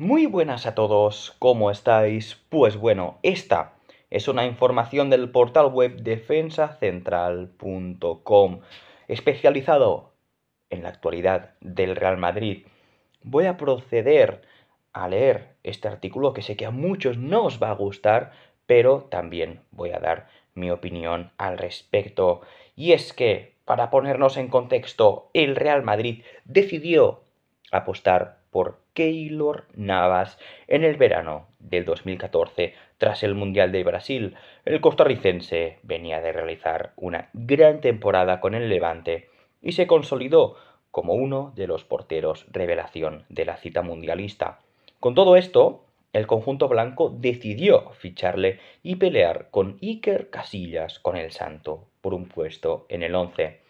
Muy buenas a todos, ¿cómo estáis? Pues bueno, esta es una información del portal web defensacentral.com, especializado en la actualidad del Real Madrid. Voy a proceder a leer este artículo que sé que a muchos no os va a gustar, pero también voy a dar mi opinión al respecto. Y es que, para ponernos en contexto, el Real Madrid decidió apostar por Keylor Navas en el verano del 2014 tras el Mundial de Brasil. El costarricense venía de realizar una gran temporada con el Levante y se consolidó como uno de los porteros revelación de la cita mundialista. Con todo esto, el conjunto blanco decidió ficharle y pelear con Iker Casillas con el Santo por un puesto en el once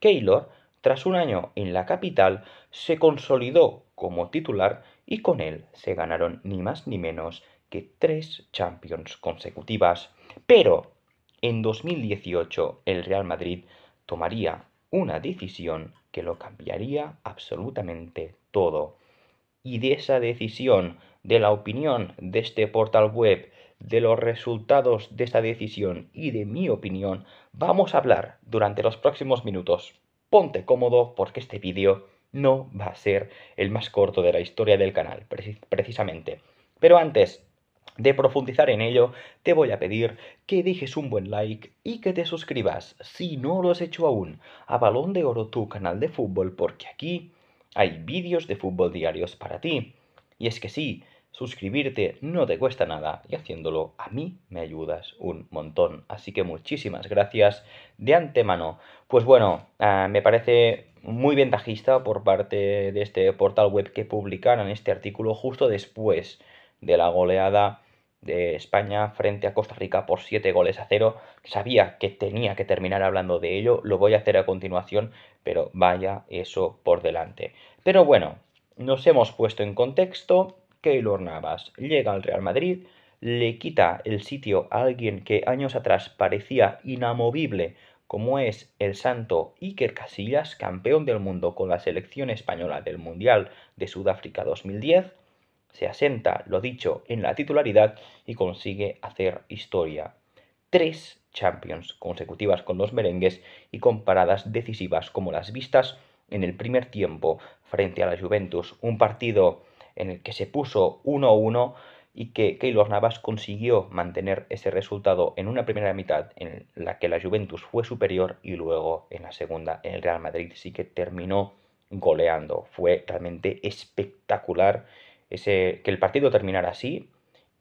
Keylor, tras un año en la capital, se consolidó como titular y con él se ganaron ni más ni menos que tres Champions consecutivas. Pero en 2018 el Real Madrid tomaría una decisión que lo cambiaría absolutamente todo. Y de esa decisión, de la opinión de este portal web, de los resultados de esa decisión y de mi opinión, vamos a hablar durante los próximos minutos. Ponte cómodo porque este vídeo no va a ser el más corto de la historia del canal, precisamente. Pero antes de profundizar en ello, te voy a pedir que dejes un buen like y que te suscribas, si no lo has hecho aún, a Balón de Oro, tu canal de fútbol, porque aquí hay vídeos de fútbol diarios para ti. Y es que sí, Suscribirte no te cuesta nada y haciéndolo a mí me ayudas un montón. Así que muchísimas gracias de antemano. Pues bueno, eh, me parece muy ventajista por parte de este portal web que publicaran este artículo justo después de la goleada de España frente a Costa Rica por 7 goles a 0. Sabía que tenía que terminar hablando de ello, lo voy a hacer a continuación, pero vaya eso por delante. Pero bueno, nos hemos puesto en contexto Keylor Navas llega al Real Madrid, le quita el sitio a alguien que años atrás parecía inamovible, como es el santo Iker Casillas, campeón del mundo con la selección española del Mundial de Sudáfrica 2010, se asenta, lo dicho, en la titularidad y consigue hacer historia. Tres Champions consecutivas con los merengues y con paradas decisivas como las vistas en el primer tiempo frente a la Juventus, un partido en el que se puso 1-1 y que Keylor Navas consiguió mantener ese resultado en una primera mitad en la que la Juventus fue superior y luego en la segunda en el Real Madrid sí que terminó goleando. Fue realmente espectacular ese, que el partido terminara así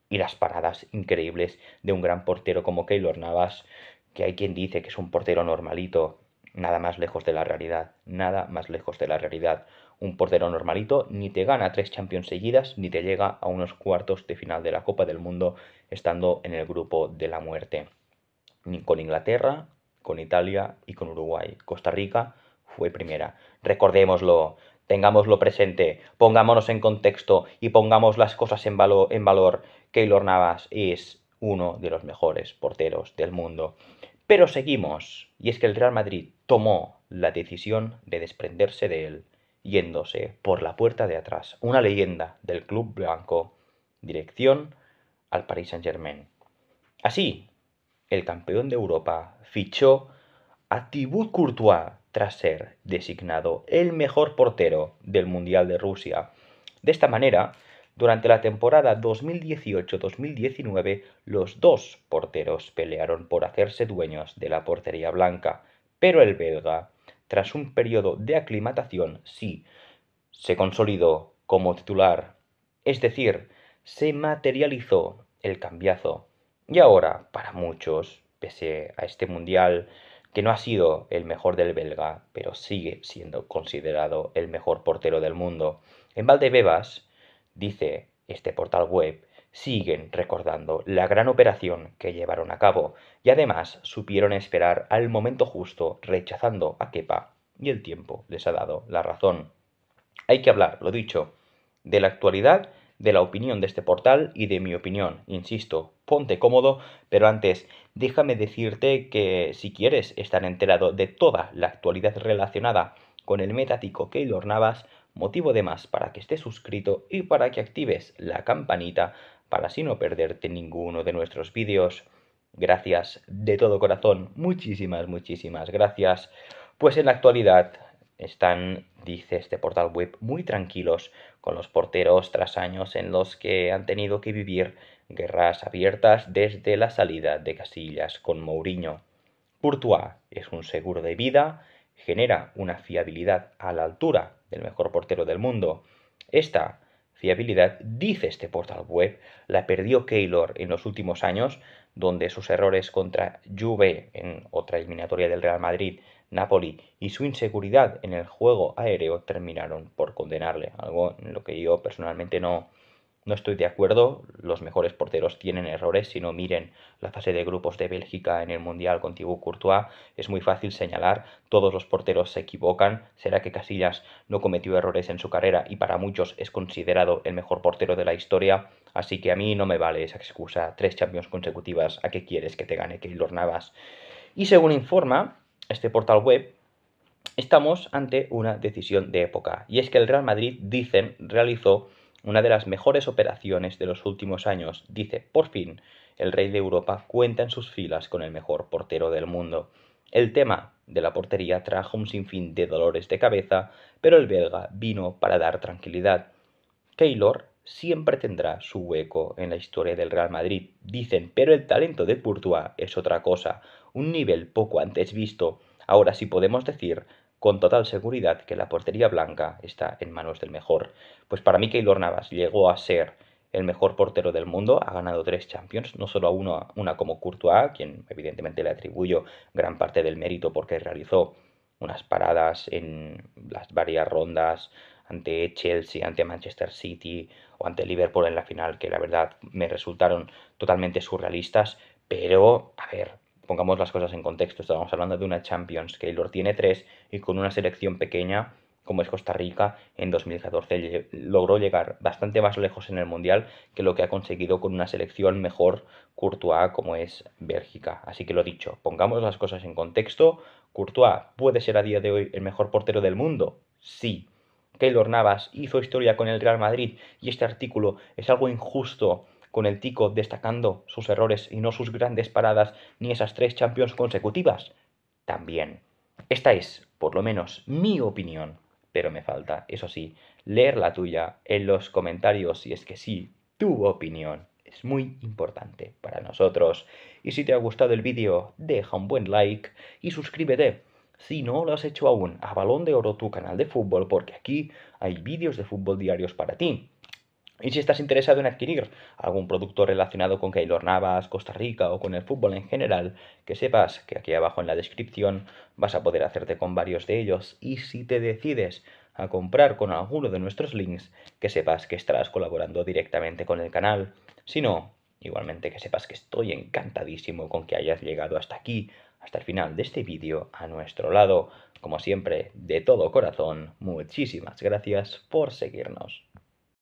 y las paradas increíbles de un gran portero como Keylor Navas, que hay quien dice que es un portero normalito nada más lejos de la realidad, nada más lejos de la realidad. Un portero normalito ni te gana tres Champions seguidas ni te llega a unos cuartos de final de la Copa del Mundo estando en el grupo de la muerte. Ni con Inglaterra, con Italia y con Uruguay. Costa Rica fue primera. Recordémoslo, tengámoslo presente, pongámonos en contexto y pongamos las cosas en, en valor. Keylor Navas es uno de los mejores porteros del mundo. Pero seguimos, y es que el Real Madrid tomó la decisión de desprenderse de él, yéndose por la puerta de atrás, una leyenda del club blanco, dirección al Paris Saint-Germain. Así, el campeón de Europa fichó a Thibaut Courtois tras ser designado el mejor portero del Mundial de Rusia. De esta manera, durante la temporada 2018-2019, los dos porteros pelearon por hacerse dueños de la portería blanca, pero el belga, tras un periodo de aclimatación, sí, se consolidó como titular. Es decir, se materializó el cambiazo. Y ahora, para muchos, pese a este mundial, que no ha sido el mejor del belga, pero sigue siendo considerado el mejor portero del mundo. En Valdebebas, dice este portal web, siguen recordando la gran operación que llevaron a cabo y además supieron esperar al momento justo rechazando a Kepa y el tiempo les ha dado la razón. Hay que hablar, lo dicho, de la actualidad, de la opinión de este portal y de mi opinión. Insisto, ponte cómodo, pero antes déjame decirte que si quieres estar enterado de toda la actualidad relacionada con el metático Keylor Navas, motivo de más para que estés suscrito y para que actives la campanita para así no perderte ninguno de nuestros vídeos. Gracias de todo corazón, muchísimas, muchísimas gracias. Pues en la actualidad están, dice este portal web, muy tranquilos con los porteros tras años en los que han tenido que vivir guerras abiertas desde la salida de Casillas con Mourinho. PURTOIS es un seguro de vida, genera una fiabilidad a la altura el mejor portero del mundo. Esta fiabilidad, dice este portal web, la perdió Keylor en los últimos años, donde sus errores contra Juve en otra eliminatoria del Real Madrid, Napoli y su inseguridad en el juego aéreo terminaron por condenarle, algo en lo que yo personalmente no, no estoy de acuerdo, los mejores porteros tienen errores, si no miren la fase de grupos de Bélgica en el Mundial con Thibaut Courtois, es muy fácil señalar, todos los porteros se equivocan, será que Casillas no cometió errores en su carrera y para muchos es considerado el mejor portero de la historia, así que a mí no me vale esa excusa, tres Champions consecutivas, ¿a qué quieres que te gane Keylor Navas? Y según informa este portal web, estamos ante una decisión de época, y es que el Real Madrid, dicen, realizó una de las mejores operaciones de los últimos años, dice, por fin, el rey de Europa cuenta en sus filas con el mejor portero del mundo. El tema de la portería trajo un sinfín de dolores de cabeza, pero el belga vino para dar tranquilidad. Keylor siempre tendrá su hueco en la historia del Real Madrid, dicen, pero el talento de Courtois es otra cosa, un nivel poco antes visto. Ahora sí podemos decir con total seguridad que la portería blanca está en manos del mejor. Pues para mí Keylor Navas llegó a ser el mejor portero del mundo, ha ganado tres Champions, no solo a uno, una como Courtois, quien evidentemente le atribuyo gran parte del mérito porque realizó unas paradas en las varias rondas ante Chelsea, ante Manchester City o ante Liverpool en la final, que la verdad me resultaron totalmente surrealistas, pero a ver, pongamos las cosas en contexto, estábamos hablando de una Champions, Keylor tiene tres y con una selección pequeña como es Costa Rica, en 2014 logró llegar bastante más lejos en el Mundial que lo que ha conseguido con una selección mejor Courtois como es Bélgica. Así que lo dicho, pongamos las cosas en contexto. Courtois puede ser a día de hoy el mejor portero del mundo. Sí. Keylor Navas hizo historia con el Real Madrid y este artículo es algo injusto con el Tico destacando sus errores y no sus grandes paradas ni esas tres Champions consecutivas? También. Esta es, por lo menos, mi opinión, pero me falta, eso sí, leer la tuya en los comentarios si es que sí, tu opinión es muy importante para nosotros. Y si te ha gustado el vídeo, deja un buen like y suscríbete. Si no lo has hecho aún, a Balón de Oro tu canal de fútbol, porque aquí hay vídeos de fútbol diarios para ti. Y si estás interesado en adquirir algún producto relacionado con Keylor Navas, Costa Rica o con el fútbol en general, que sepas que aquí abajo en la descripción vas a poder hacerte con varios de ellos. Y si te decides a comprar con alguno de nuestros links, que sepas que estarás colaborando directamente con el canal. Si no, igualmente que sepas que estoy encantadísimo con que hayas llegado hasta aquí, hasta el final de este vídeo, a nuestro lado. Como siempre, de todo corazón, muchísimas gracias por seguirnos.